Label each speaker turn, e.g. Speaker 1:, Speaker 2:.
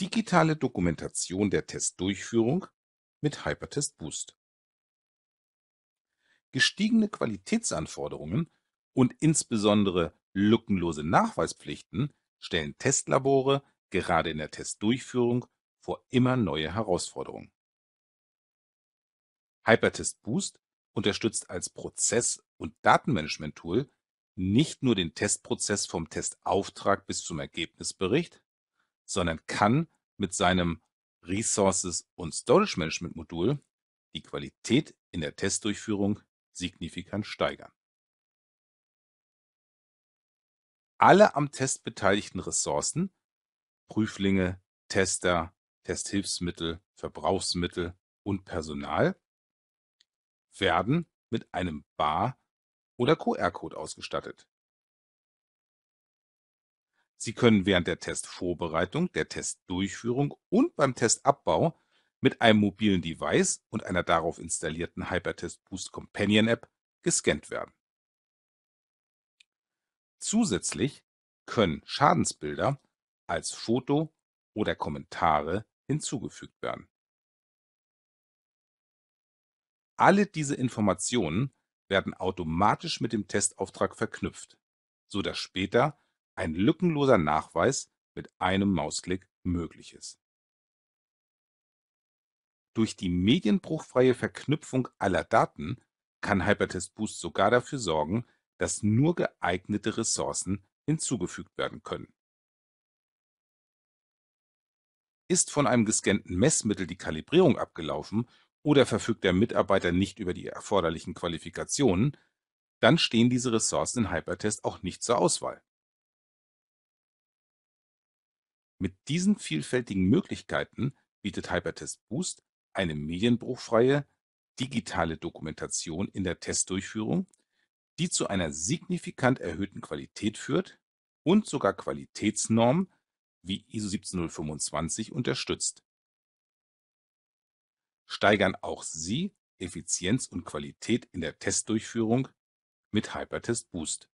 Speaker 1: digitale Dokumentation der Testdurchführung mit Hypertest Boost. Gestiegene Qualitätsanforderungen und insbesondere lückenlose Nachweispflichten stellen Testlabore gerade in der Testdurchführung vor immer neue Herausforderungen. Hypertest Boost unterstützt als Prozess- und Datenmanagement-Tool nicht nur den Testprozess vom Testauftrag bis zum Ergebnisbericht, sondern kann mit seinem Resources- und Storage-Management-Modul die Qualität in der Testdurchführung signifikant steigern. Alle am Test beteiligten Ressourcen, Prüflinge, Tester, Testhilfsmittel, Verbrauchsmittel und Personal, werden mit einem Bar- oder QR-Code ausgestattet, Sie können während der Testvorbereitung, der Testdurchführung und beim Testabbau mit einem mobilen Device und einer darauf installierten Hypertest Boost Companion App gescannt werden. Zusätzlich können Schadensbilder als Foto oder Kommentare hinzugefügt werden. Alle diese Informationen werden automatisch mit dem Testauftrag verknüpft, so dass später ein lückenloser Nachweis mit einem Mausklick möglich ist. Durch die medienbruchfreie Verknüpfung aller Daten kann Hypertest Boost sogar dafür sorgen, dass nur geeignete Ressourcen hinzugefügt werden können. Ist von einem gescannten Messmittel die Kalibrierung abgelaufen oder verfügt der Mitarbeiter nicht über die erforderlichen Qualifikationen, dann stehen diese Ressourcen in Hypertest auch nicht zur Auswahl. Mit diesen vielfältigen Möglichkeiten bietet Hypertest Boost eine medienbruchfreie, digitale Dokumentation in der Testdurchführung, die zu einer signifikant erhöhten Qualität führt und sogar Qualitätsnormen wie ISO 17025 unterstützt. Steigern auch Sie Effizienz und Qualität in der Testdurchführung mit Hypertest Boost.